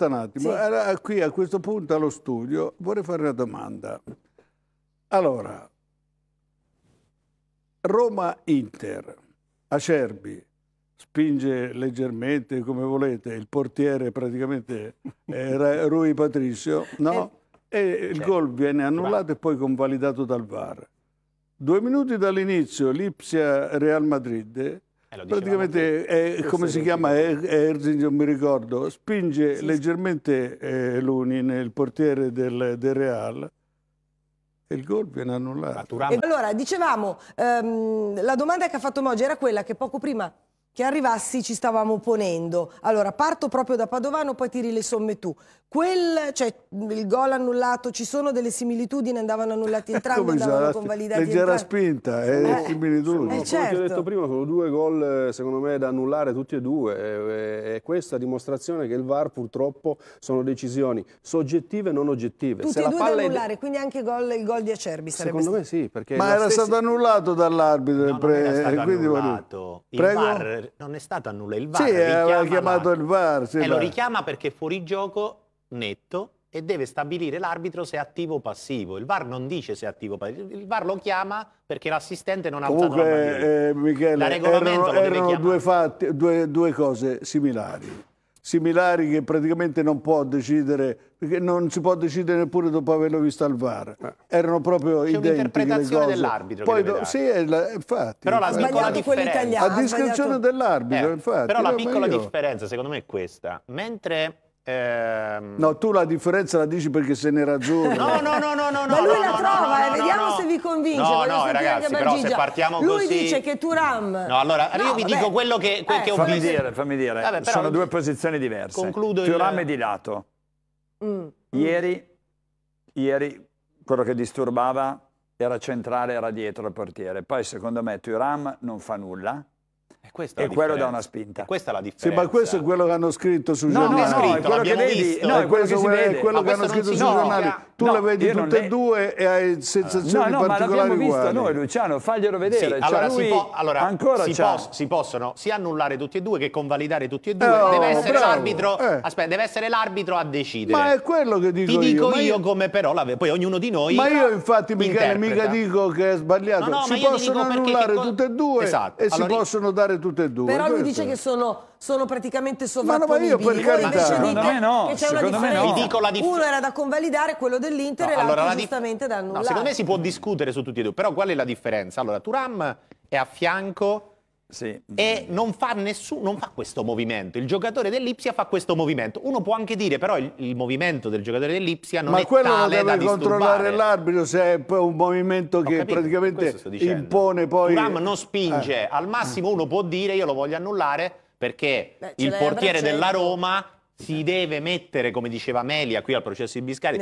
Ascolta un attimo, sì. allora, qui a questo punto allo studio vorrei fare una domanda. Allora, Roma-Inter, Acerbi, spinge leggermente come volete, il portiere praticamente era eh, Rui Patricio, no? Eh. E il certo. gol viene annullato e poi convalidato dal VAR. Due minuti dall'inizio, Lipsia-Real Madrid, eh, Praticamente, è, come si chiama, non mi ricordo, spinge sì, leggermente eh, Luni nel portiere del, del Real e il gol viene annullato. Allora, dicevamo, ehm, la domanda che ha fatto Moggi era quella che poco prima che arrivassi ci stavamo ponendo. Allora, parto proprio da Padovano, poi tiri le somme tu. Quel, cioè, il gol annullato, ci sono delle similitudini, andavano annullati entrambi, Come andavano già, convalidati leggera entrambi. spinta, eh, eh, similitudine. Eh, certo. Come ti ho certo. detto prima, sono due gol, secondo me, da annullare tutti e due. Eh, eh, è questa dimostrazione che il VAR, purtroppo, sono decisioni soggettive e non oggettive. Tutti Se e due da annullare, è... quindi anche gol, il gol di Acerbi sarebbe Secondo me sì, perché... Ma era stessi... stato annullato dall'arbitro, no, pre... Eh, quindi... Annullato. Il VAR non è stato a nulla. Eh, il VAR sì, aveva eh, chiamato il VAR. Sì, e lo richiama perché è fuori gioco netto e deve stabilire l'arbitro se è attivo o passivo. Il VAR non dice se è attivo o passivo, il VAR lo chiama perché l'assistente non ha Comunque, alzato la bandiera. Eh, Michele, erano, erano due, fatti, due, due cose similari similari che praticamente non può decidere, perché non si può decidere neppure dopo averlo visto al VAR. Eh. Erano proprio C'è identiche un'interpretazione dell'arbitro Poi, do, sì, è la, infatti. Però la piccola differenza... A discrezione dell'arbitro, eh, infatti. Però la piccola differenza, secondo me, è questa. Mentre Ehm, no, tu la differenza la dici perché se n'era azzurro. No, no, no, no, no. Ma lui no, la trova, no, eh, vediamo se vi convince. No, no, ragazzi, però se partiamo lui così... Lui dice che Turam... No, allora, io vi dico quello che, quel eh. che ho eh, fammi visto. Dire, fammi dire, vabbè, però... sono due posizioni diverse. Concludo Turam il... è di lato. Mm. Ieri, ieri, quello che disturbava era centrale, era dietro il portiere. Poi, secondo me, tu Ram non fa nulla questa e quello dà una spinta. E questa è la differenza. Sì, ma questo è quello che hanno scritto sui no, giornali. No, no, è quello che vedi, no, è quello che, è quello che hanno scritto sui no, giornali. Tu no, le vedi tutte e due e hai ah. sensazioni no, no, particolari No, ma l'abbiamo visto noi, Luciano, faglielo vedere. Sì, cioè, allora, si, po allora ancora si, pos si, possono sia annullare tutti e due che convalidare tutti e due. Eh, oh, deve essere l'arbitro eh. Aspetta, deve essere l'arbitro a decidere. Ma è quello che dico Ti dico io, come però, poi ognuno di noi Ma io infatti mica dico che è sbagliato. Si possono annullare tutte e due esatto. e si possono dare tutte e due tutte e due. Però lui dice che sono, sono praticamente sovrapponibili. Ma no, ma io per Voi carità. Secondo me no. Che c'è secondo una differenza. Me no. Vi dico la differ- Uno era da convalidare, quello dell'Inter, no, e l'altro allora, giustamente da annullare. No, secondo me si può discutere su tutti e due, però qual è la differenza? Allora, Turam è a fianco sì. E non fa, nessun, non fa questo movimento. Il giocatore dell'Ipsia fa questo movimento. Uno può anche dire, però, il, il movimento del giocatore dell'Ipsia non Ma è quello tale deve da controllare l'arbitro se è un movimento che praticamente impone poi. Turam non spinge. Eh. Al massimo, uno può dire: Io lo voglio annullare perché Beh, il portiere della Roma si deve mettere, come diceva Melia qui al processo di Biscari,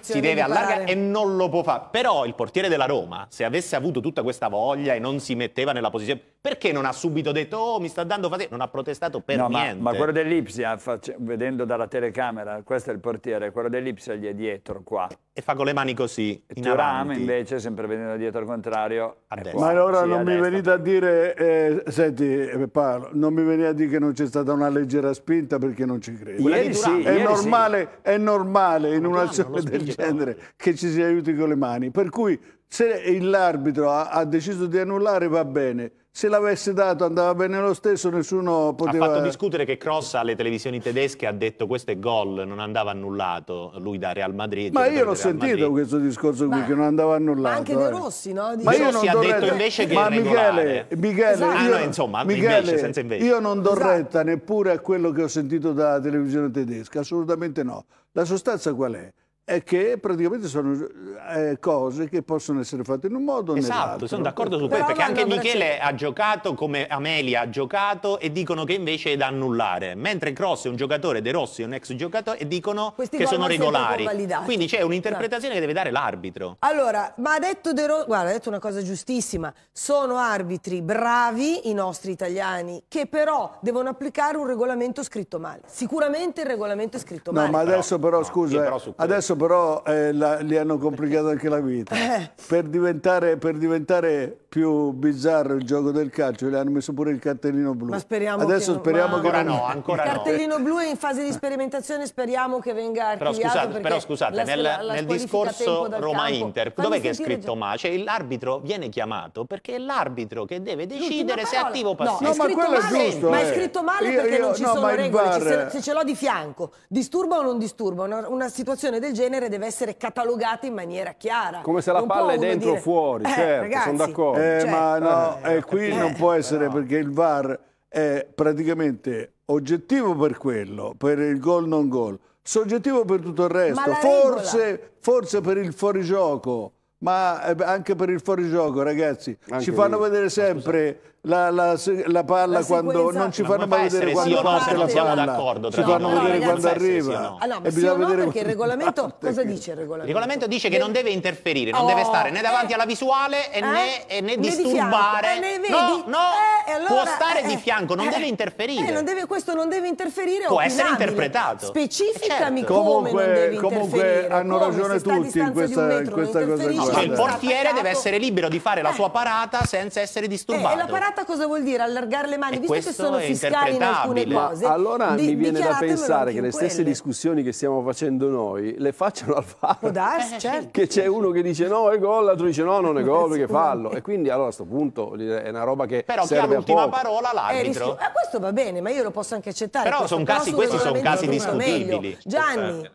si deve allargare e non lo può fare. Però il portiere della Roma, se avesse avuto tutta questa voglia e non si metteva nella posizione, perché non ha subito detto oh mi sta dando fatica? Non ha protestato per no, niente. Ma, ma quello dell'Ipsia, cioè, vedendo dalla telecamera, questo è il portiere, quello dell'Ipsia gli è dietro qua. E fa con le mani così. In Turam invece, sempre vedendo dietro al contrario. Ma allora sì, non mi venite a dire, eh, senti parlo, non mi venite a dire che non c'è stata una leggera spinta perché non ci credo. Ieri sì, ieri è, normale, sì. è normale in un'azione del genere che ci si aiuti con le mani. Per cui se l'arbitro ha, ha deciso di annullare va bene, se l'avesse dato andava bene lo stesso, nessuno poteva... Ha fatto discutere che Cross alle televisioni tedesche ha detto questo è gol, non andava annullato, lui da Real Madrid. Ma io l'ho sentito Madrid. questo discorso qui, ma, che non andava annullato. anche De eh. Rossi, no? Di ma io non ha detto retta... invece che ma Michele, Michele, esatto. io, ah, no, insomma, Michele, invece, senza invece. io non do esatto. retta neppure a quello che ho sentito dalla televisione tedesca, assolutamente no. La sostanza qual è? è che praticamente sono eh, cose che possono essere fatte in un modo o nell'altro. Esatto, sono d'accordo su questo, perché anche Michele ha giocato come Amelia ha giocato e dicono che invece è da annullare, mentre Cross è un giocatore, De Rossi è un ex giocatore e dicono Questi che sono regolari. Quindi c'è un'interpretazione esatto. che deve dare l'arbitro. Allora, ma ha detto De Rossi, guarda, ha detto una cosa giustissima, sono arbitri bravi i nostri italiani che però devono applicare un regolamento scritto male. Sicuramente il regolamento è scritto male. No, ma adesso però, però scusa, eh, però adesso però eh, la, gli hanno complicato anche la vita. Eh. Per diventare, per diventare, più bizzarro il gioco del calcio, gli hanno messo pure il cartellino blu. Ma speriamo Adesso che speriamo no, che ancora non... no, ancora Il cartellino no. blu è in fase di sperimentazione, speriamo che venga però scusate, però scusate, la, nel, la, nel discorso Roma-Inter, dov'è che è scritto ma? Cioè l'arbitro viene chiamato perché è l'arbitro che deve decidere se è attivo o passivo. No, ma quello è giusto. Ma è eh. scritto male perché non ci sono regole, se ce l'ho di fianco, disturba o non disturba, una situazione del genere genere deve essere catalogata in maniera chiara. Come se la non palla è dentro o dire... fuori, eh, certo, ragazzi, sono d'accordo. Eh, certo. Ma no, eh, qui eh, non può essere perché il VAR è praticamente oggettivo per quello, per il gol non gol, soggettivo per tutto il resto, forse, forse per il fuorigioco ma eh, anche per il fuorigioco, ragazzi, anche ci fanno io. vedere sempre la, la, la palla la quando non ci fanno mai vedere quando sì, parte la palla ci fanno no, vedere quando arriva sì, ah, no. e bisogna vedere perché il regolamento cosa dice il regolamento? Il regolamento dice che non deve interferire non oh, deve stare né davanti eh, alla visuale eh, né, eh, né, disturbare eh, né no, eh, no allora, può stare di eh, fianco non deve interferire non deve, questo non deve interferire può essere interpretato specificami certo. come comunque, comunque hanno ragione tutti in questa, cosa cioè, il portiere deve essere libero di fare la sua parata senza essere disturbato allargata cosa vuol dire? Allargare le mani, e eh, visto che sono fiscali in alcune cose. Ma allora di, mi viene da pensare che le stesse quelle. discussioni che stiamo facendo noi le facciano al VAR. darsi, eh, certo. Che c'è uno che dice no è gol, l'altro dice no non è gol, perché fallo. E quindi allora a questo punto è una roba che Però serve a poco. Però l'ultima parola eh, l'arbitro. Eh, questo va bene, ma io lo posso anche accettare. Però, sono casi, questi sono casi discutibili. Meglio. Gianni.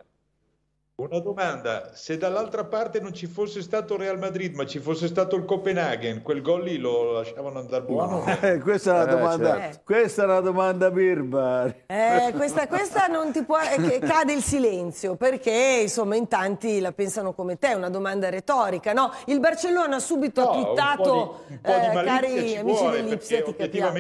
Una domanda, se dall'altra parte non ci fosse stato Real Madrid ma ci fosse stato il Copenaghen, quel gol lì lo lasciavano andare buono? Eh, questa, è eh, domanda, certo. Eh. questa, è una domanda, birba. Eh, questa, questa non ti può... Eh, cade il silenzio perché insomma in tanti la pensano come te, è una domanda retorica. No? Il Barcellona subito no, ha twittato, eh, cari amici vuole, dell'Ipsia, ti capiamo.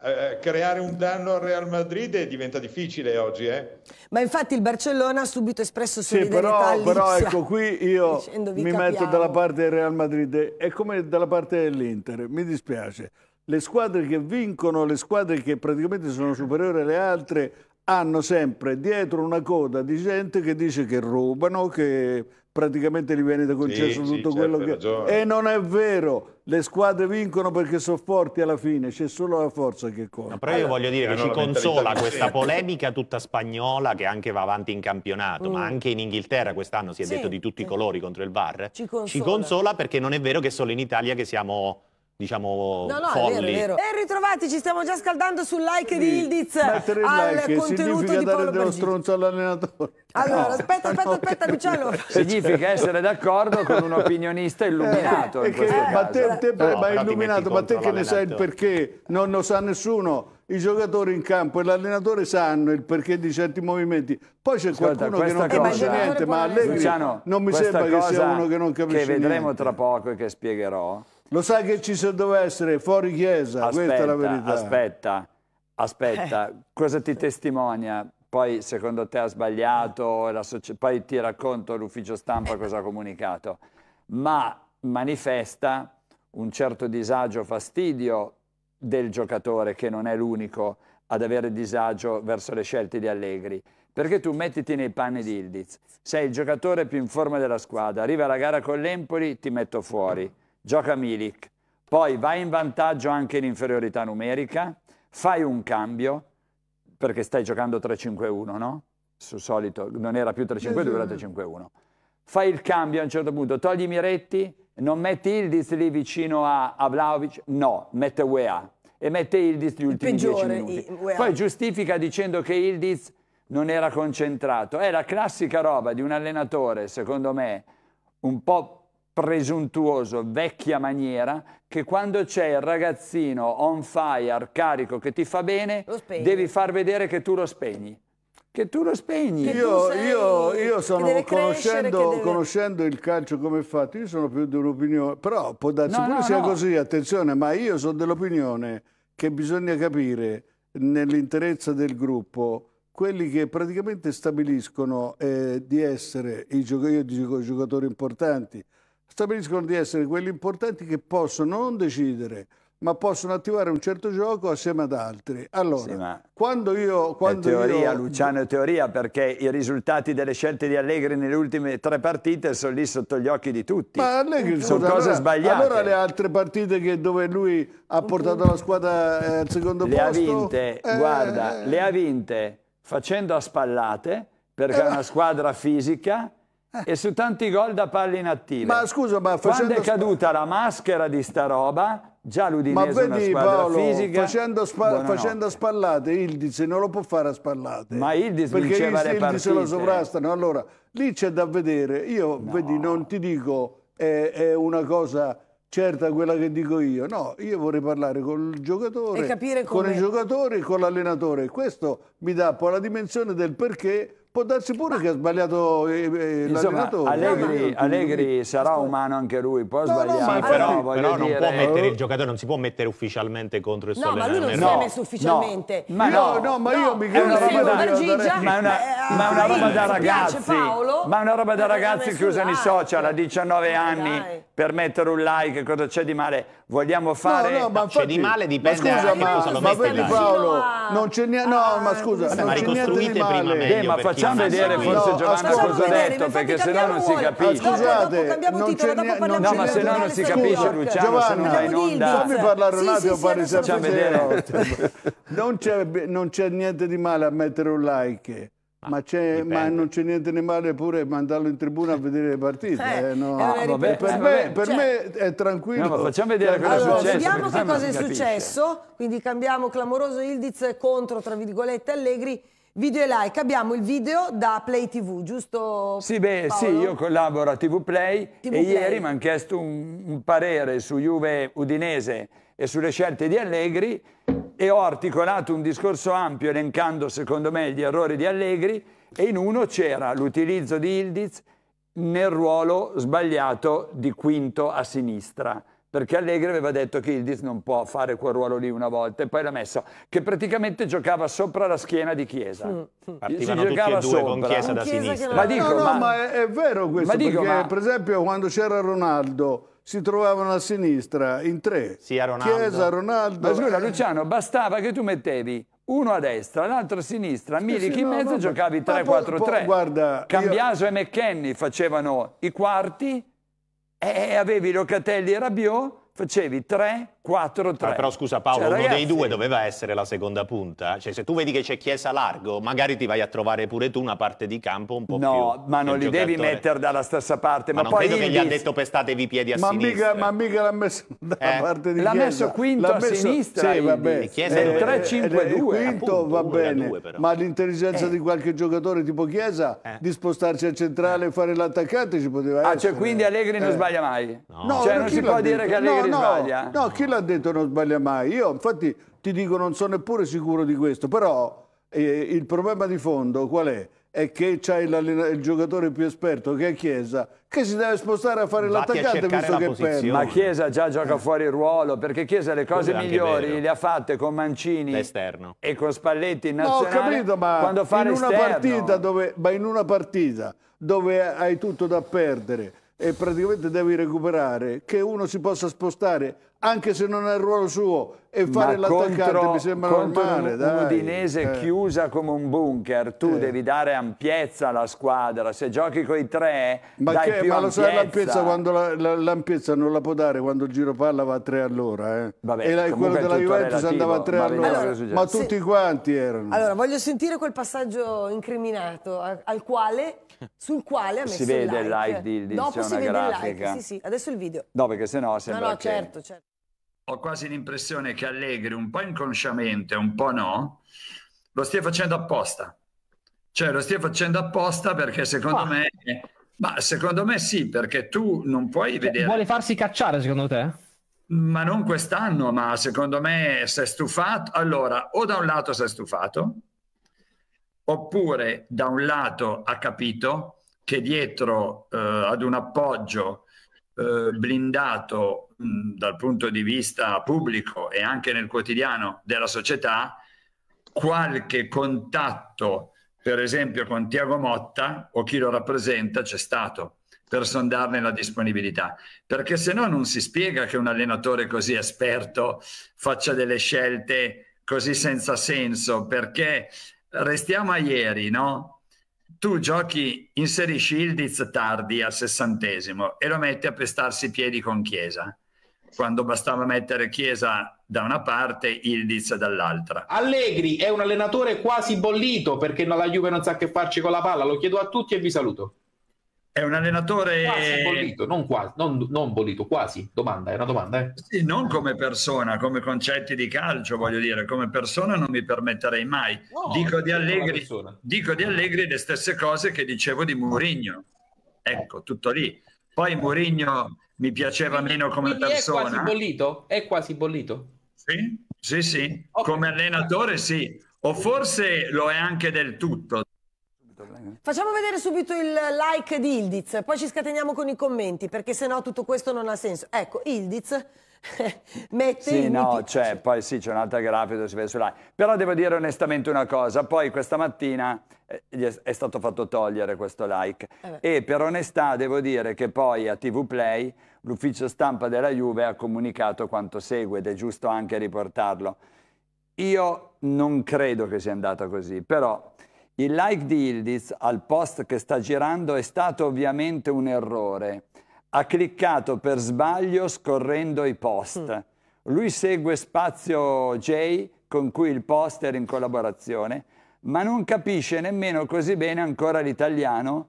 Eh, eh, creare un danno al Real Madrid diventa difficile oggi. Eh? Ma infatti il Barcellona ha subito espresso solidarietà sì, però, però ecco qui io mi capiamo. metto dalla parte del Real Madrid È come dalla parte dell'Inter, mi dispiace. Le squadre che vincono, le squadre che praticamente sono superiori alle altre, hanno sempre dietro una coda di gente che dice che rubano, che praticamente gli viene concesso sì, tutto sì, quello certo, che... E non è vero, le squadre vincono perché sono forti alla fine, c'è solo la forza che conta. No, però io voglio dire che ci consola questa polemica tutta spagnola che anche va avanti in campionato, mm. ma anche in Inghilterra quest'anno si è sì, detto di tutti i colori contro il VAR. Ci consola. ci consola perché non è vero che solo in Italia che siamo diciamo no, no, folli. È vero, è vero. E ritrovati, ci stiamo già scaldando sul like sì. di Ildiz Mettere al like contenuto di dare dello stronzo all'allenatore. Allora, no. aspetta, aspetta, aspetta, Luciano. Significa essere d'accordo con un opinionista illuminato. Eh, che, ma te, te no, ma illuminato, ma te che ne sai il perché? Non lo sa nessuno i giocatori in campo e l'allenatore sanno il perché di certi movimenti. Poi c'è qualcuno che non capisce niente, ma Allegri Luciano, non mi sembra che sia uno che non capisce niente. Che vedremo niente. tra poco e che spiegherò lo sai che ci doveva essere fuori chiesa, aspetta, questa è la verità. Aspetta, aspetta, eh. cosa ti testimonia? Poi secondo te ha sbagliato, poi ti racconto l'ufficio stampa cosa ha comunicato, ma manifesta un certo disagio, fastidio del giocatore che non è l'unico ad avere disagio verso le scelte di Allegri. Perché tu mettiti nei panni di Ildiz, sei il giocatore più in forma della squadra, arriva la gara con l'Empoli, ti metto fuori gioca Milik, poi vai in vantaggio anche in inferiorità numerica, fai un cambio, perché stai giocando 3-5-1, no? Sul solito, non era più 3-5-2, era 3-5-1. Fai il cambio a un certo punto, togli Miretti, non metti Ildiz lì vicino a, a Vlaovic, no, mette UEA e mette Ildiz gli ultimi peggiore, 10 minuti. I, Poi giustifica dicendo che Ildiz non era concentrato. È la classica roba di un allenatore, secondo me, un po' presuntuoso, vecchia maniera, che quando c'è il ragazzino on fire, carico, che ti fa bene, devi far vedere che tu lo spegni. Che tu lo spegni. Che io, io, io sono conoscendo, crescere, deve... conoscendo, il calcio come è fatto, io sono più dell'opinione, però può darsi no, pure no, sia no. così, attenzione, ma io sono dell'opinione che bisogna capire nell'interezza del gruppo quelli che praticamente stabiliscono eh, di essere i giocatori, io dico, giocatori importanti, stabiliscono di essere quelli importanti che possono non decidere, ma possono attivare un certo gioco assieme ad altri. Allora, sì, quando io... Quando teoria, io... Luciano, è teoria, perché i risultati delle scelte di Allegri nelle ultime tre partite sono lì sotto gli occhi di tutti. Ma Allegri... Sono allora, cose sbagliate. Allora le altre partite che, dove lui ha portato la squadra eh, al secondo le posto... Le ha vinte, eh... guarda, eh, le ha eh. vinte facendo a spallate, perché eh... è una squadra fisica eh. e su tanti gol da palle inattive. Ma scusa, ma facendo... Quando è caduta la maschera di sta roba, già l'Udinese ma vedi, Paolo, fisica, Facendo, spa facendo spallate, Ildiz non lo può fare a spallate. Ma Ildiz perché vinceva Ildiz, le partite. Ildiz lo sovrastano. Allora, lì c'è da vedere. Io, no. vedi, non ti dico è, è una cosa certa quella che dico io. No, io vorrei parlare con il giocatore, con i giocatori e con l'allenatore. Questo mi dà un po' la dimensione del perché Può darsi pure che ha sbagliato eh, eh Insomma, Allegri, Allegri, sarà umano anche lui, può no, sbagliare. sì, però, però, però dire... non può mettere il giocatore, non si può mettere ufficialmente contro il suo no, ma lui non si è messo ufficialmente. No, ma no, no, ma io mi credo una roba da ma una, una roba da ragazzi. Ma una roba da ragazzi chiusa nei social a 19 cioè. anni per mettere un like, cosa c'è di male? Vogliamo fare... No, no, ma infatti, c'è di male dipende ma scusa, ma, sono ma vedi Paolo, non c'è niente... No, ma ah, scusa, vabbè, non ma c'è niente di male. Meglio, ma facciamo vedere no, forse Giovanna cosa ha detto, perché se no non si capisce. Ah, scusate, non c'è niente... No, ma se no non si capisce, Luciano, se non vai in onda... Fammi parlare un attimo, pare sempre Non c'è niente di male a mettere un like Ah, ma, ma, non c'è niente di male pure mandarlo in tribuna a vedere le partite. Eh, eh no. eh, vabbè, per, me, per cioè... me, certo. è tranquillo. No, facciamo vedere cosa allora, è successo. Vediamo che cosa è successo. Quindi cambiamo clamoroso Ildiz contro, tra virgolette, Allegri. Video e like, abbiamo il video da Play TV, giusto? Sì, beh, Paolo? sì, io collaboro a TV Play TV e Play. ieri mi hanno chiesto un, un parere su Juve Udinese e sulle scelte di Allegri e ho articolato un discorso ampio elencando secondo me gli errori di Allegri e in uno c'era l'utilizzo di Ildiz nel ruolo sbagliato di quinto a sinistra perché Allegri aveva detto che Ildiz non può fare quel ruolo lì una volta e poi l'ha messo, che praticamente giocava sopra la schiena di Chiesa. Mm. mm. Partivano si tutti e due sopra. con Chiesa da chiesa sinistra. Ma dico, no, no, ma... ma è, è, vero questo, dico, perché ma... per esempio quando c'era Ronaldo si trovavano a sinistra in tre. Sì, a Ronaldo. Chiesa, Ronaldo. Ma scusa, eh. Luciano, bastava che tu mettevi uno a destra, l'altro a sinistra, Milik sì, in no, mezzo, no, giocavi 3-4-3. Cambiaso io... e McKenny facevano i quarti e avevi Locatelli e Rabiot, facevi 3 4-3. però scusa Paolo, cioè, uno dei due doveva essere la seconda punta. Cioè, se tu vedi che c'è Chiesa largo, magari ti vai a trovare pure tu una parte di campo un po' no, più. No, ma non li devi mettere dalla stessa parte. Ma, ma poi credo Ildiz... che gli ha detto pestatevi i piedi a ma sinistra. Mica, ma mica l'ha messo dalla eh? parte di l'ha Chiesa. L'ha messo quinto messo... a sinistra. Sì, eh, vabbè. Chiesa eh, 3-5-2. Eh, quinto appunto, va bene, ma l'intelligenza eh. di qualche giocatore tipo Chiesa eh. di spostarsi al centrale e fare l'attaccante ci poteva ah, cioè, essere. Ah, cioè quindi Allegri non eh. sbaglia mai? No, cioè, non si può dire che Allegri sbaglia? No, chi l'ha ha detto non sbaglia mai. Io infatti ti dico non sono neppure sicuro di questo, però eh, il problema di fondo qual è? È che c'è il, il, giocatore più esperto che è Chiesa, che si deve spostare a fare l'attaccante visto la che perde. Ma Chiesa già gioca eh. fuori ruolo, perché Chiesa le cose Così migliori le ha fatte con Mancini e con Spalletti in nazionale. No, ho capito, ma quando fa in una dove, ma in una partita dove hai tutto da perdere e praticamente devi recuperare che uno si possa spostare anche se non è il ruolo suo e fare l'attaccante mi sembra normale un, dai. un'Udinese eh. chiusa come un bunker tu eh. devi dare ampiezza alla squadra se giochi con i tre ma, dai che, più ma lo sai l'ampiezza quando la, la, non la può dare quando il giro palla va a tre all'ora eh. e la, quello della Juventus relativo, andava a tre all'ora allora, ma tutti se... quanti erano allora voglio sentire quel passaggio incriminato al quale sul quale ha messo si vede il like, di, di dopo si vede grafica. il like sì sì adesso il video no perché sennò sembra no no che... Certo, certo ho quasi l'impressione che Allegri un po' inconsciamente un po' no lo stia facendo apposta cioè lo stia facendo apposta perché secondo ah. me ma secondo me sì perché tu non puoi cioè, vedere vuole farsi cacciare secondo te? ma non quest'anno, ma secondo me si è stufato. Allora, o da un lato si è stufato, oppure da un lato ha capito che dietro eh, ad un appoggio eh, blindato mh, dal punto di vista pubblico e anche nel quotidiano della società, qualche contatto, per esempio con Tiago Motta o chi lo rappresenta, c'è stato per sondarne la disponibilità, perché se no non si spiega che un allenatore così esperto faccia delle scelte così senza senso, perché restiamo a ieri, no? Tu giochi, inserisci Ildiz tardi al sessantesimo e lo metti a pestarsi i piedi con Chiesa, quando bastava mettere Chiesa da una parte, Ildiz dall'altra. Allegri è un allenatore quasi bollito perché la Juve non sa che farci con la palla, lo chiedo a tutti e vi saluto. È un allenatore... Quasi bollito, non, quasi, non, non bollito, quasi. Domanda, è una domanda. Eh? Sì, non come persona, come concetti di calcio, voglio dire. Come persona non mi permetterei mai. No, dico, di Allegri, dico di Allegri le stesse cose che dicevo di Mourinho. Ecco, tutto lì. Poi Mourinho mi piaceva meno come persona. È quasi bollito? È quasi bollito? Sì, sì, sì. Okay. Come allenatore sì. O forse lo è anche del tutto, Facciamo vedere subito il like di Ildiz, poi ci scateniamo con i commenti, perché se no tutto questo non ha senso. Ecco, Ildiz mette sì, no, cioè, poi sì, c'è un'altra grafica dove si vede sulla Però devo dire onestamente una cosa, poi questa mattina eh, è stato fatto togliere questo like eh e per onestà devo dire che poi a TV Play l'ufficio stampa della Juve ha comunicato quanto segue ed è giusto anche riportarlo. Io non credo che sia andata così, però il like di Ildiz al post che sta girando è stato ovviamente un errore. Ha cliccato per sbaglio scorrendo i post. Mm. Lui segue Spazio J con cui il post era in collaborazione, ma non capisce nemmeno così bene ancora l'italiano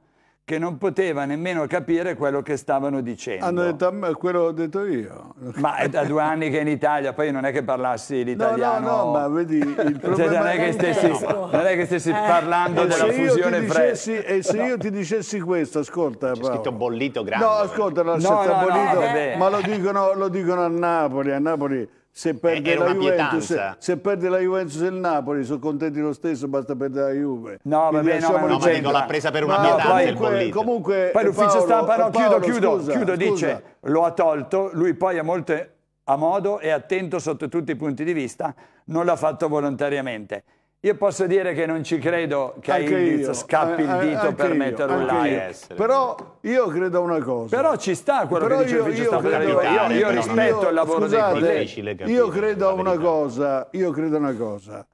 che non poteva nemmeno capire quello che stavano dicendo. Hanno detto ah, a me quello ho detto io. Ma è da due anni che in Italia, poi non è che parlassi l'italiano. No, no, no, ma vedi, il cioè, problema cioè, non, è che stessi, non è che stessi eh. parlando e della fusione fresca. E se no. io ti dicessi questo, ascolta. C'è scritto bollito grande. No, ascolta, non no, no, bollito, ma lo dicono, lo dicono a Napoli, a Napoli se perde, la Juventus, se, se perde la Juventus e il Napoli sono contenti lo stesso basta perdere la Juve no ma beh, no, no, ma dico l'ha presa per una no, pietanza poi, comunque, poi l'ufficio stampa no Paolo, chiudo chiudo, scusa, chiudo scusa. dice lo ha tolto lui poi ha molte a modo e attento sotto tutti i punti di vista non l'ha fatto volontariamente io posso dire che non ci credo che anche a Indiz scappi il eh, eh, dito eh, per mettere un like. Però io credo a una cosa. Però ci sta quello però che dice io, il io, io, io rispetto io, il lavoro scusate, dei colleghi. Io credo a una cosa, io credo a una cosa.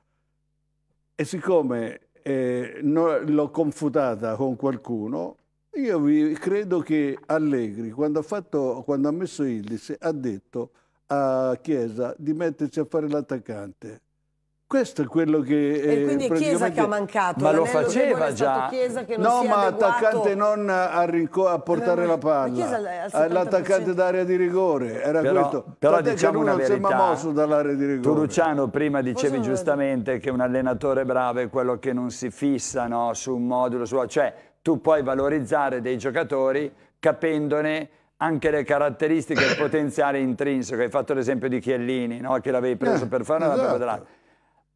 E siccome eh, no, l'ho confutata con qualcuno, io vi, credo che Allegri, quando ha, fatto, quando ha messo Illis, ha detto a Chiesa di mettersi a fare l'attaccante questo è quello che... E eh, quindi è Chiesa che ha mancato. Ma lo faceva già. no, ma attaccante non a, rinco, a portare la palla. L'attaccante d'area di rigore. Era però, questo. Però Tant'è diciamo una verità. mosso dall'area di rigore. Tu Luciano prima dicevi giustamente che un allenatore bravo è quello che non si fissa no, su un modulo. Su... Cioè tu puoi valorizzare dei giocatori capendone anche le caratteristiche e il potenziale intrinseco. Hai fatto l'esempio di Chiellini, no? che l'avevi preso eh, per fare una esatto. per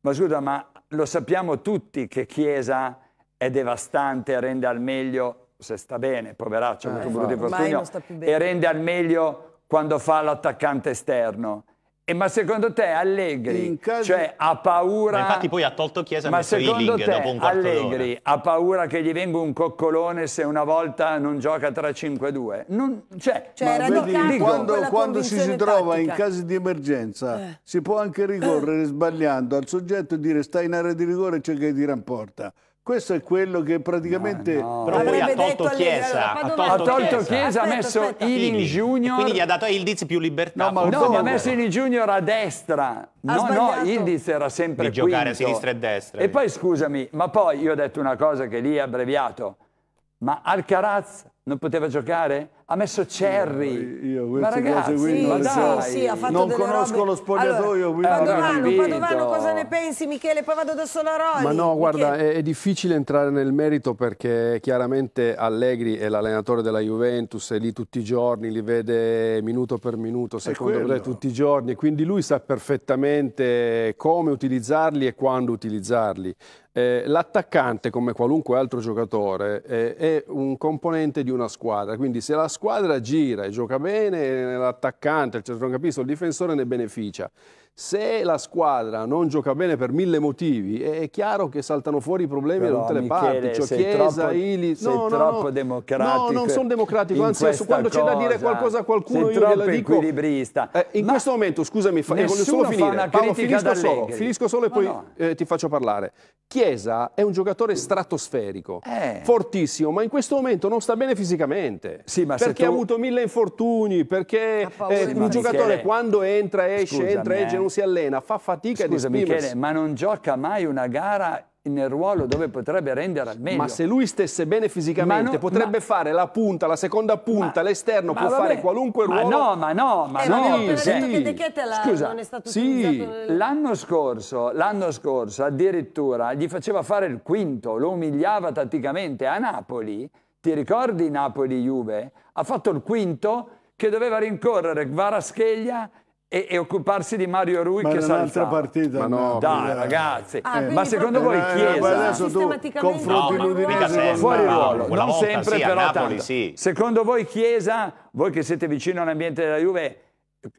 ma scusa, ma lo sappiamo tutti che Chiesa è devastante, rende al meglio, se sta bene, poveraccio, ha avuto un eh, brutto infortunio, e rende al meglio quando fa l'attaccante esterno. E ma secondo te Allegri caso... cioè, ha paura... Ma infatti poi ha tolto Chiesa e ma messo secondo dopo un quarto Allegri ha paura che gli venga un coccolone se una volta non gioca tra 5-2? Non... Cioè, cioè vedi, dico, quando, quando si, si trova in casi di emergenza eh. si può anche ricorrere sbagliando al soggetto e dire stai in area di rigore e cerca di tirare in porta. Questo è quello che praticamente... No, no. Però lui ha tolto Chiesa. Ha tolto, Chiesa, ha messo aspetta. Junior. Quindi gli ha dato a Ildiz più libertà. No, ma, no, ma ha messo Ilin Junior a destra. Ha no, sbagliato. no, Ildiz era sempre Di giocare a sinistra e destra. E io. poi scusami, ma poi io ho detto una cosa che lì è abbreviato. Ma Alcaraz non poteva giocare? ha messo Cerri. Eh, io, io ma ragazzi, qui, sì, ma dai, sì, sì, ha fatto non conosco robe. lo spogliatoio. Allora, Padovano, Padovano, cosa ne pensi Michele? Poi vado da Solaroli. Ma no, guarda, è, è, difficile entrare nel merito perché chiaramente Allegri è l'allenatore della Juventus, è lì tutti i giorni, li vede minuto per minuto, secondo me tutti i giorni, quindi lui sa perfettamente come utilizzarli e quando utilizzarli. Eh, l'attaccante, come qualunque altro giocatore, eh, è un componente di una squadra, quindi se la squadra gira e gioca bene, l'attaccante, il centrocampista, il difensore ne beneficia se la squadra non gioca bene per mille motivi, è chiaro che saltano fuori i problemi Però, da tutte le Michele, parti. Cioè Chiesa, troppo, Ili... Sei no, troppo no, democratico. No, non sono democratico, anzi adesso quando c'è da dire qualcosa a qualcuno sei io gliela dico... equilibrista. Eh, in Ma questo momento, scusami, fa, eh, voglio solo finire. Paolo, finisco solo, finisco solo, e poi no. eh, ti faccio parlare. Chiesa è un giocatore stratosferico, eh. fortissimo, ma in questo momento non sta bene fisicamente. Sì, perché tu... ha avuto mille infortuni, perché paura, un giocatore Michele. quando entra, esce, Scusami, entra, esce, eh. non non si allena, fa fatica Scusa, ad Michele, ma non gioca mai una gara nel ruolo dove potrebbe rendere al meglio. Ma se lui stesse bene fisicamente, no, potrebbe ma... fare la punta, la seconda punta, ma, l'esterno, ma può vabbè, fare qualunque ruolo. Ma no, ma no, ma eh, no. Sì, Scusa, non sì. Nel... l'anno, scorso, l'anno scorso addirittura gli faceva fare il quinto, lo umiliava tatticamente a Napoli. Ti ricordi Napoli-Juve? Ha fatto il quinto che doveva rincorrere Varascheglia e, e, occuparsi di Mario Rui ma che sa un'altra partita ma no, dai eh. ragazzi ah, eh, ma secondo voi Chiesa eh, confronti no, l'Udinese fuori ruolo non volta, sempre sì, però Napoli, tanto sì. secondo voi Chiesa voi che siete vicino all'ambiente della Juve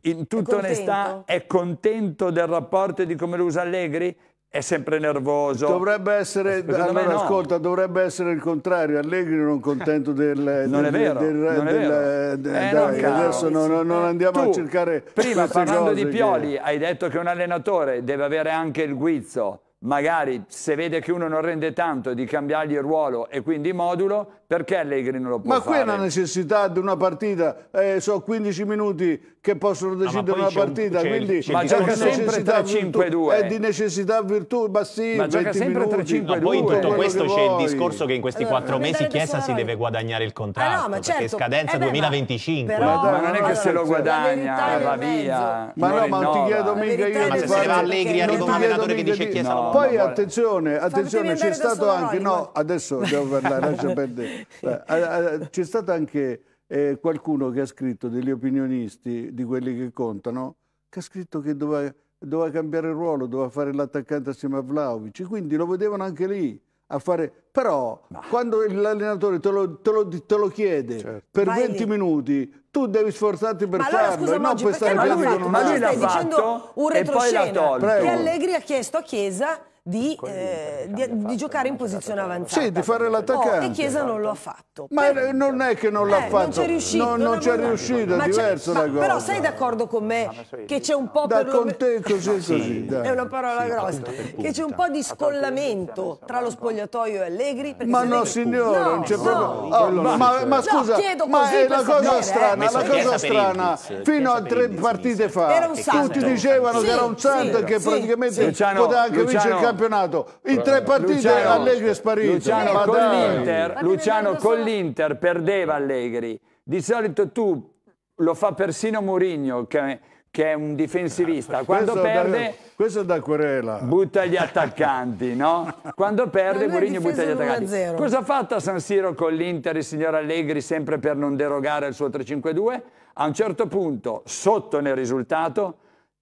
in tutta è onestà è contento del rapporto e di come lo usa Allegri è sempre nervoso. Dovrebbe essere, eh, allora, no. ascolta, dovrebbe essere il contrario, Allegri non contento del... non del, è vero, del, non del, è vero. Del, eh, dai, non adesso non, non andiamo tu, a cercare... Prima parlando di Pioli che... hai detto che un allenatore deve avere anche il guizzo, magari se vede che uno non rende tanto di cambiargli il ruolo e quindi modulo, perché Allegri non lo può Ma fare? Ma qui è una necessità di una partita, eh, so 15 minuti che possono decidere ah, una partita. Un, quindi ma gioca sempre 3-5-2. È di necessità virtù, ma sì, ma gioca sempre 3-5-2. No, poi in tutto questo c'è il discorso che in questi allora, mesi Chiesa si deve guadagnare il contratto, ah, no, certo. perché scadenza eh 2025. Però, ma, ma non è che se lo guadagna, va via. Ma no, ma non ti chiedo mica io. Ma se se ne va Allegri arriva un allenatore che dice Chiesa no. Poi attenzione, attenzione, c'è stato anche... No, adesso devo parlare, lascia perdere. Cioè, c'è stato anche eh, qualcuno che ha scritto, degli opinionisti, di quelli che contano, che ha scritto che doveva, doveva cambiare ruolo, doveva fare l'attaccante assieme a Vlaovic, quindi lo vedevano anche lì. A fare, però no. quando l'allenatore te lo, te lo, te lo chiede certo. per Vai 20 lì. minuti, tu devi sforzarti per allora, farlo scusa, non per stare ma lui, ma lui l'ha fatto un retroscena e poi l'ha tolto. Che Allegri ha chiesto a Chiesa di, eh, di, di giocare in posizione avanzata. Sì, di fare l'attaccante. Oh, e Chiesa non lo ha fatto. Ma per... Eh, non è che non l'ha eh, fatto. Non c'è riuscito. Non, non c'è riuscito, è diverso da la Però sei d'accordo con me che c'è un po' per... contento, lo... sì, così, dai. È una parola sì, grossa. Che c'è un po' di scollamento tra lo spogliatoio e Allegri. Ma no, signore, no, non c'è no. proprio... Oh, ma, ma, ma, scusa, no, ma è la cosa eh. strana, la cosa strana. Fino a tre partite fa tutti dicevano che era un santo e che praticamente poteva anche vincere campionato. In tre partite Luciano, Allegri è sparito. Luciano, Ma con l'Inter, Luciano con l'Inter perdeva Allegri. Di solito tu lo fa persino Mourinho che, che, è un difensivista. Ah, Quando questo perde... Da, questo è da querela. Butta gli attaccanti, no? Quando perde Mourinho butta gli attaccanti. Cosa ha fatto a San Siro con l'Inter il signor Allegri sempre per non derogare al suo 3-5-2? A un certo punto, sotto nel risultato,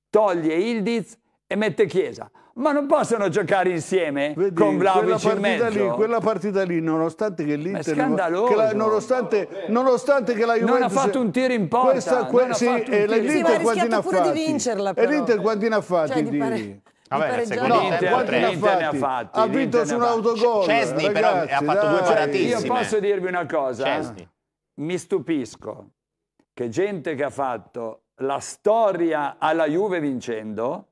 toglie Ildiz e mette Chiesa ma non possono giocare insieme Vedi, con Vlaovic in mezzo lì, quella partita lì nonostante che l'Inter che la, nonostante, nonostante, che la Juventus non ha fatto un tiro in porta questa, que, sì, e l'Inter quanti ne ha cioè, fatti e l'Inter quanti ne ha fatti cioè, di pare... Vabbè, secondo l'Inter, ha fatti. Ha vinto su un autogol. Cesni però ha fatto dai, due paratissime. Io posso dirvi una cosa? Cesni. Mi stupisco che gente che ha fatto la storia alla Juve vincendo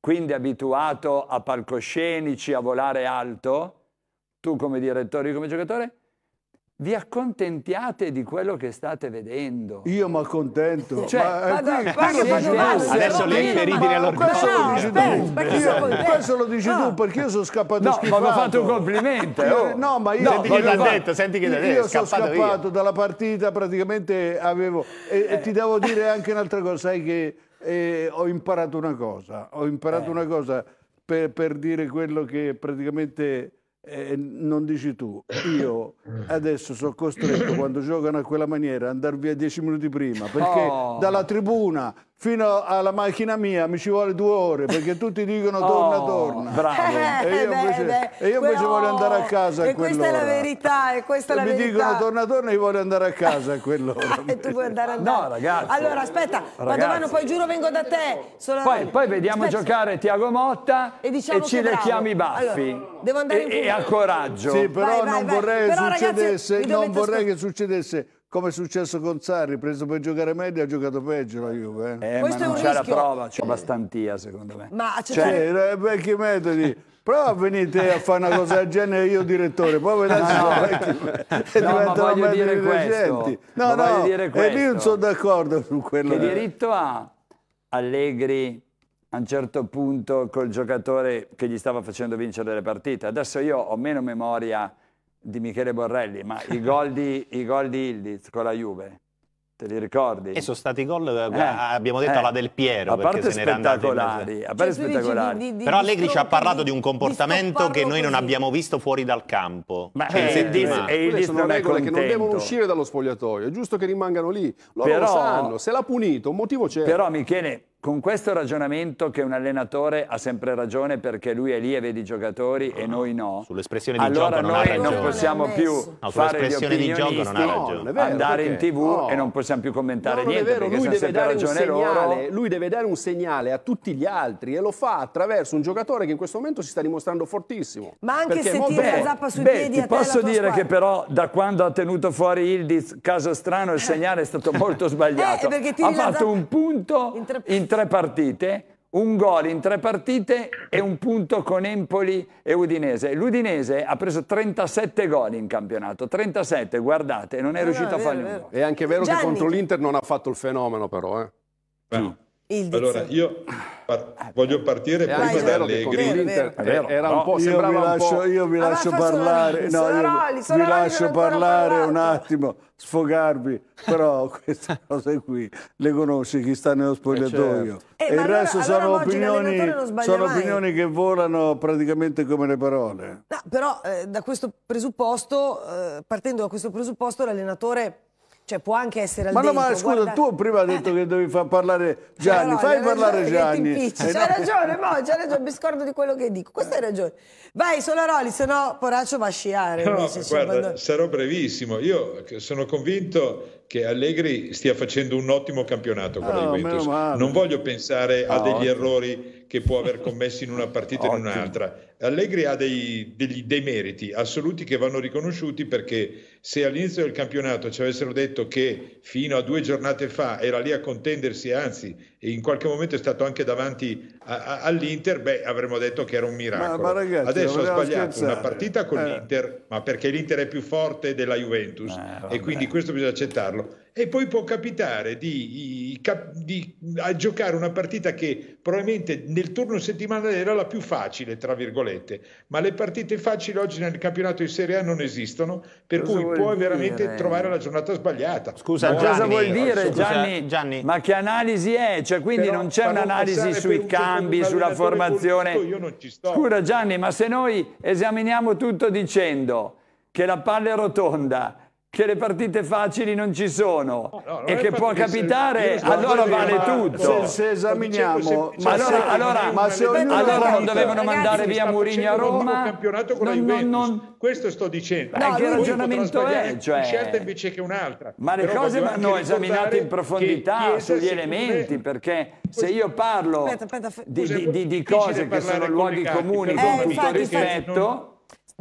quindi abituato a palcoscenici, a volare alto, tu come direttore, io come giocatore, vi accontentiate di quello che state vedendo. Io mi accontento. Cioè, ma, ma, dai, ma sì, faccio sì, adesso lei feridine all'orchestra. questo, lo dici tu perché io sono scappato no, schifato. No, ma ho fatto un complimento. Eh, oh. No, ma io... Senti che l'ha detto, senti che l'ha detto. Io sono scappato via. dalla partita, praticamente avevo... E, e ti devo dire anche un'altra cosa, sai che e ho imparato una cosa, ho imparato eh. una cosa per, per, dire quello che praticamente eh, non dici tu. Io adesso sono costretto, quando giocano a quella maniera, ad andare via dieci minuti prima, perché oh. dalla tribuna fino alla macchina mia mi ci vuole due ore perché tutti dicono oh, torna, oh, torna. Bravo. e io eh, invece, beh, beh. E io invece oh, voglio andare a oh, casa a E questa è la verità, e questa è la mi verità. Mi dicono torna, torna, e io voglio andare a casa a quell'ora. e tu vuoi andare a casa? No, ragazzi. Allora, aspetta, ragazzi. Padovano, poi giuro vengo da te. Solo... Poi, poi, vediamo aspetta. giocare Tiago Motta e, diciamo e ci lecchiamo i baffi. Allora, devo andare e, in e, e ha coraggio. Sì, però vai, vai, non, vai. Vorrei, però, succedesse, ragazzi, non vorrei che succedesse come è successo con Sarri, preso per giocare meglio, ha giocato peggio la Juve. Eh, eh ma non c'è la prova, c'è bastantia secondo me. Ma c'è... Cioè, vecchi metodi. Prova a venire a fare una cosa del genere io direttore, poi vedete no, no. e no, diventano meglio dirigenti. No, no, dire questo, e lì non sono d'accordo su quello. Che diritto ha Allegri a un certo punto col giocatore che gli stava facendo vincere le partite? Adesso io ho meno memoria di Michele Borrelli, ma i gol di, i gol di Ildiz con la Juve, te li ricordi? E sono stati gol, eh, eh, abbiamo detto, eh, alla Del Piero. A parte spettacolari, a parte cioè, spettacolari. Di, di, Però Allegri ci ha parlato di un comportamento che noi non abbiamo visto fuori dal campo. Ma cioè, eh, dis, e eh, Ildiz eh, sono regole che non devono uscire dallo spogliatoio, è giusto che rimangano lì, loro però, lo sanno, se l'ha punito, un motivo c'è. Però Michele con questo ragionamento che un allenatore ha sempre ragione perché lui è lì e vede i giocatori ah, e noi no. Sull'espressione di allora gioco non ha ragione. Allora noi non possiamo più no, fare gli opinionisti, non no, vero, andare perché? in tv no. e non possiamo più commentare no, niente vero, lui deve dare un segnale, Lui deve dare un segnale a tutti gli altri e lo fa attraverso un giocatore che in questo momento si sta dimostrando fortissimo. Ma anche perché se tira beh, zappa sui beh, piedi ti posso dire squadra. che però da quando ha tenuto fuori Ildiz, caso strano, il segnale è stato molto sbagliato. Eh, ha fatto un punto in tre tre partite, un gol in tre partite e un punto con Empoli e Udinese. L'Udinese ha preso 37 gol in campionato, 37, guardate, non è no, eh, riuscito no, è a vero, fare nulla. È anche vero Gianni. che contro l'Inter non ha fatto il fenomeno però, eh. No. Eh allora io par- voglio partire eh, prima da Allegri. Eh, era un po', io mi lascio, io mi lascio parlare, no, Solaroli, Solaroli vi lascio parlare un attimo, sfogarvi, però queste cose qui le conosci chi sta nello spogliatoio. Eh, certo. eh, e il allora, resto sono, opinioni, sono opinioni, che volano praticamente come le parole. No, però eh, da questo presupposto, eh, partendo da questo presupposto l'allenatore cioè può anche essere al ma no, dentro, ma scusa, guarda... tu prima hai detto che devi far parlare Gianni, eh, no, fai parlare Gianni. Eh, c'hai no. ragione, mo, c'hai ragione, mi scordo di quello che dico. Questa hai ragione. Vai Solaroli, se no Poraccio va a sciare. No, invece, cioè, guarda, sarò brevissimo. Io sono convinto che Allegri stia facendo un ottimo campionato con oh, la Juventus. Non voglio pensare oh, a ah, degli errori che può aver commesso in una partita o in un'altra. Allegri ha dei, degli, dei meriti assoluti che vanno riconosciuti perché se all'inizio del campionato ci avessero detto che fino a due giornate fa era lì a contendersi, anzi in qualche momento è stato anche davanti a, a, all'Inter, beh avremmo detto che era un miracolo. Ma, ma ragazzi, Adesso ha sbagliato scherzare. una partita con eh. l'Inter, ma perché l'Inter è più forte della Juventus eh, e quindi questo bisogna accettarlo. E poi può capitare di, di, di giocare una partita che probabilmente nel turno settimanale era la più facile, tra virgolette, ma le partite facili oggi nel campionato di Serie A non esistono, per Cosa cui puoi dire? veramente trovare la giornata sbagliata. Scusa, ma cosa vuol dire Gianni, Gianni, Ma che analisi è? Cioè, quindi Però non c'è un'analisi sui un cambi, sulla formazione. Io non ci sto. Scusa Gianni, ma se noi esaminiamo tutto dicendo che la palla è rotonda, che le partite facili non ci sono no, no, e che può capitare, se, allora vale tutto. Se, se esaminiamo, dicevo, se, ma, cioè, allora, allora, ma se allora non dovevano mandare Ragazzi, via Mourinho a Roma. campionato con non, Non, non, Questo sto dicendo. No, che ragionamento è? Cioè, scelta invece che un'altra. Ma le Però cose vanno esaminate in profondità sugli elementi, perché se io parlo di, cose che sono luoghi comuni con eh, tutto rispetto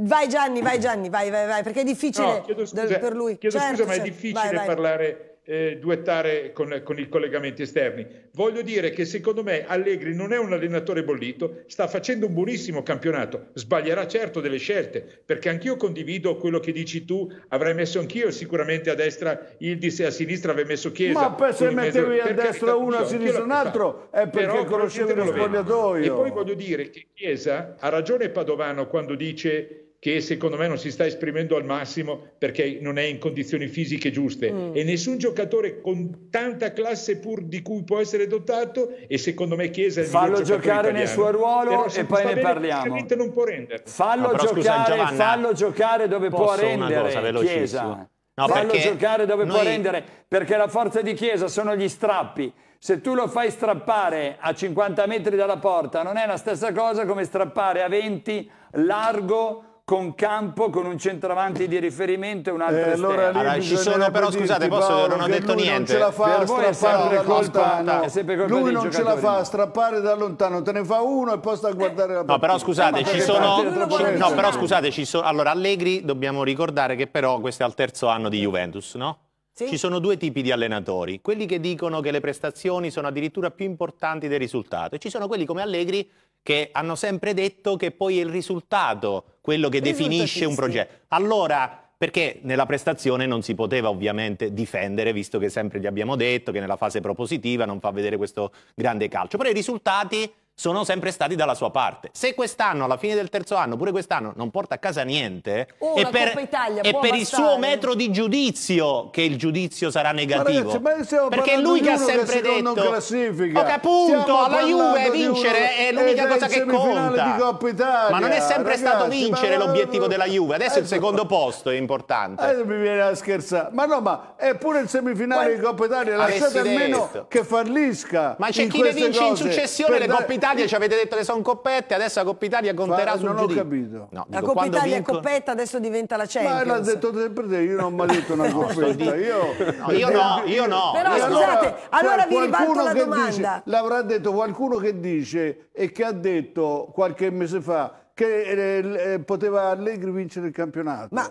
Vai Gianni, vai Gianni, vai, vai, vai, perché è difficile no, scusa, per lui. Chiedo certo, scusa, ma è certo. difficile vai, vai. parlare, eh, duettare con, con, i collegamenti esterni. Voglio dire che secondo me Allegri non è un allenatore bollito, sta facendo un buonissimo campionato, sbaglierà certo delle scelte, perché anch'io condivido quello che dici tu, avrei messo anch'io sicuramente a destra Ildis e a sinistra avrei messo Chiesa. Ma poi se mettevi a destra uno, a sinistra un altro, è perché conoscevi lo spogliatoio. E poi voglio dire che Chiesa ha ragione Padovano quando dice che secondo me non si sta esprimendo al massimo perché non è in condizioni fisiche giuste mm. e nessun giocatore con tanta classe pur di cui può essere dotato e secondo me Chiesa è il fallo giocare italiano. nel suo ruolo e poi ne bene, parliamo non può rendere fallo, no, giocare, scusa, Giovanna, fallo giocare dove può rendere cosa, Chiesa no, fallo giocare dove noi... può rendere perché la forza di Chiesa sono gli strappi se tu lo fai strappare a 50 metri dalla porta non è la stessa cosa come strappare a 20 largo con campo, con un centravanti di riferimento e un altro eh, allora, allora, ci sono però, scusate, posso, Paolo, non ho detto niente. Non ce la fa per voi è sempre colpa, no, è Lui non ce la fa a strappare da lontano, te ne fa uno e poi sta a guardare la partita. No, però eh, scusate, ci sono... No, però scusate, ci sono... Allora, Allegri, dobbiamo ricordare che però questo è al terzo anno di Juventus, no? Sì. Ci sono due tipi di allenatori, quelli che dicono che le prestazioni sono addirittura più importanti del risultato e ci sono quelli come Allegri che hanno sempre detto che poi il risultato quello che definisce un progetto. Allora, perché nella prestazione non si poteva ovviamente difendere, visto che sempre gli abbiamo detto che nella fase propositiva non fa vedere questo grande calcio. Però i risultati sono sempre stati dalla sua parte. Se quest'anno, alla fine del terzo anno, pure quest'anno, non porta a casa niente, oh, è per, Italia, è per il suo metro di giudizio che il giudizio sarà negativo. Ma ragazzi, ma Perché è lui che ha sempre che detto... Classifica. Ok, appunto, alla Juve vincere è l'unica cosa che conta. Italia, ma non è sempre ragazzi, stato vincere ma... l'obiettivo della Juve. Adesso ecco. il secondo posto è importante. Adesso mi viene a scherzare. Ma no, ma è pure il semifinale Qual... di Coppa Italia. Lasciate almeno detto. che fallisca. Ma c'è chi le vince cose, in successione le Coppe Italia Italia ci avete detto che sono coppette, adesso la Coppa Italia conterà Fa, sul non giudizio. Non ho capito. No, la Coppa Italia vinco... è coppetta, adesso diventa la Champions. Ma l'ha detto sempre te, io non ho mai detto una no, coppetta. Io no, io no, io no. Però io scusate, no. allora vi ribalto la domanda. L'avrà detto qualcuno che dice e che ha detto qualche mese fa che eh, eh poteva Allegri vincere il campionato. Ma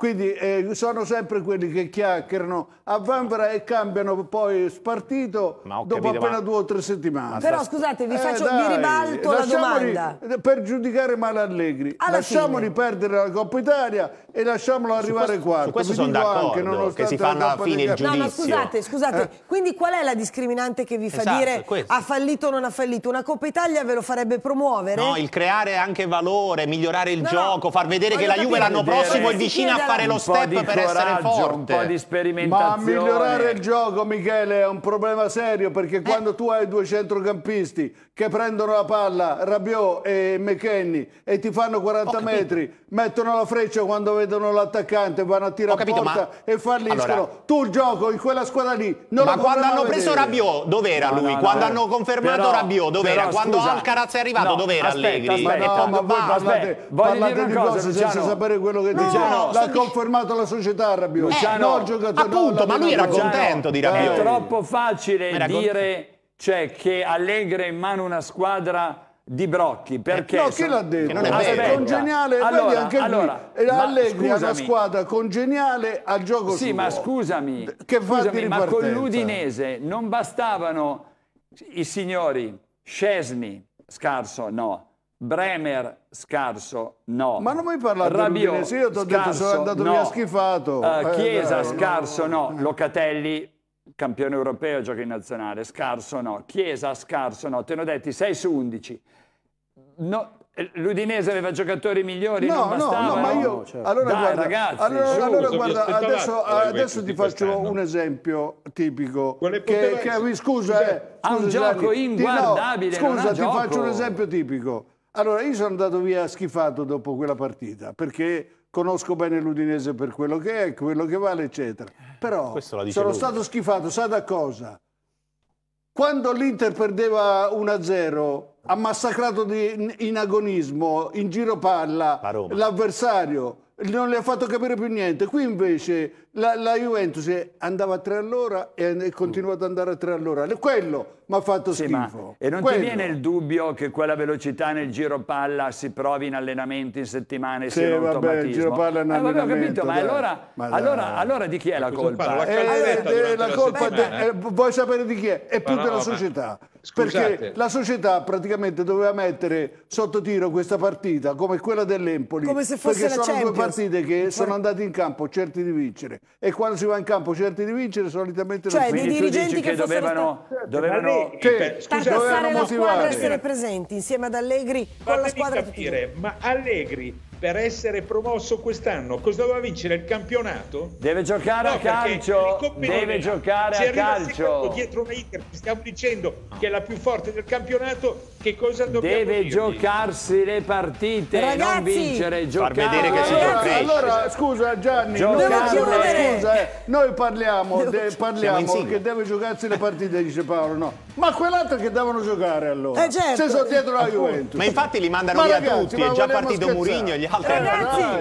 quindi eh, sono sempre quelli che chiacchierano a vanvera e cambiano poi spartito capito, dopo appena ma... due o tre settimane. Però scusate, vi, eh, faccio, eh, dai, vi ribalto la domanda. Per giudicare Male Allegri, Alla lasciamoli fine. perdere la Coppa Italia e lasciamolo arrivare qua. Su questo, su questo sono d'accordo, che si fanno alla fine il giudizio. No, ma scusate, scusate, eh. quindi qual è la discriminante che vi fa esatto, dire questo. ha fallito o non ha fallito? Una Coppa Italia ve lo farebbe promuovere? No, il creare anche valore, migliorare il no, gioco, far vedere che la Juve l'anno prossimo è vicina a fare lo step per coraggio, essere forte. Un po' di sperimentazione. Ma migliorare il gioco, Michele, è un problema serio perché eh. quando tu hai due centrocampisti che prendono la palla, Rabiot e McKenny, e ti fanno 40 metri, mettono la freccia quando vedono l'attaccante, vanno a tirare a capito, porta ma... e falliscono. Allora... Tu il gioco in quella squadra lì non ma lo Ma quando hanno vedere. preso Rabiot, dov'era no, lui? No, quando no, hanno confermato però, Rabiot, dov'era? Quando Alcaraz è arrivato, dov'era Allegri? Aspetta, aspetta, ma no, ma voi parlate, parlate di cose cosa, senza sapere quello che dice. No, no, la confermato la società Rabiot. Eh, no, no giocatore. Appunto, no, ma lui era Luciano, contento di Rabiot. Eh. È troppo facile era dire cioè, che Allegri è in mano una squadra di Brocchi eh, perché no, chi l'ha detto? non è ah, vero. congeniale allora, anche allora, lui Allegri è una squadra congeniale al gioco sì suo. ma scusami, che scusami ma con l'Udinese non bastavano i signori Scesni Scarso no Bremer scarso, no. Ma non mi parlare di Udinese, io ti ho detto sono andato no. via schifato. Uh, eh, Chiesa dai, scarso, no. no. Locatelli, campione europeo, gioca in nazionale, scarso, no. Chiesa scarso, no. Te ne ho detti 6 su 11. No, eh, L'Udinese aveva giocatori migliori, no, bastava, No, no, ma io... Cioè, allora, dai, guarda, ragazzi, allora, giusto, allora guarda, adesso, ah, eh, adesso ti faccio un esempio tipico. Che, che, scusa, eh, scusa, ha un Gianni, gioco inguardabile, ti, no, Scusa, ti gioco. faccio un esempio tipico. Allora, io sono andato via schifato dopo quella partita, perché conosco bene l'Udinese per quello che è, quello che vale, eccetera. Però sono lui. stato schifato, sa da cosa? Quando l'Inter perdeva 1-0, ha massacrato di, in agonismo, in giro palla, l'avversario, non le ha fatto capire più niente. Qui invece la, la, Juventus andava a tre all'ora e è continuato ad andare a tre all'ora. Quello mi ha fatto sì, schifo. e non Quello. ti viene il dubbio che quella velocità nel giro palla si provi in allenamenti in settimane sì, sia un vabbè, Il giro palla è un eh, vabbè, ho capito, ma, allora, ma allora, allora, di chi è la colpa? Eh, eh, eh, la, Eh, eh, la colpa de, vuoi sapere di chi è? È più ma della società. Ma... Perché la società praticamente doveva mettere sotto tiro questa partita come quella dell'Empoli. Come se fosse perché sono Champions. due partite che sono andate in campo certi di vincere e quando si va in campo certi di vincere solitamente cioè, non si Quindi tu dici che, che dovevano, certo, motivare. per, la motivare. squadra essere presenti insieme ad Allegri Fatemi con la squadra capire, che ma Allegri per essere promosso quest'anno. Cosa doveva vincere? Il campionato? Deve giocare no, a calcio. Deve giocare a calcio. Dietro una Inter, stiamo dicendo che è la più forte del campionato. Che cosa dobbiamo Deve dirgli? giocarsi le partite, Ragazzi, non vincere, giocare. Far vedere che si allora, allora, scusa Gianni, giocare, scusa, eh, noi parliamo, de, parliamo che deve giocarsi le partite, dice Paolo, no ma quell'altro che devono giocare allora? Eh certo. Se sono dietro la Juventus. Ma infatti li mandano ma via ragazzi, tutti, è già partito Murigno e gli altri... Eh, ragazzi!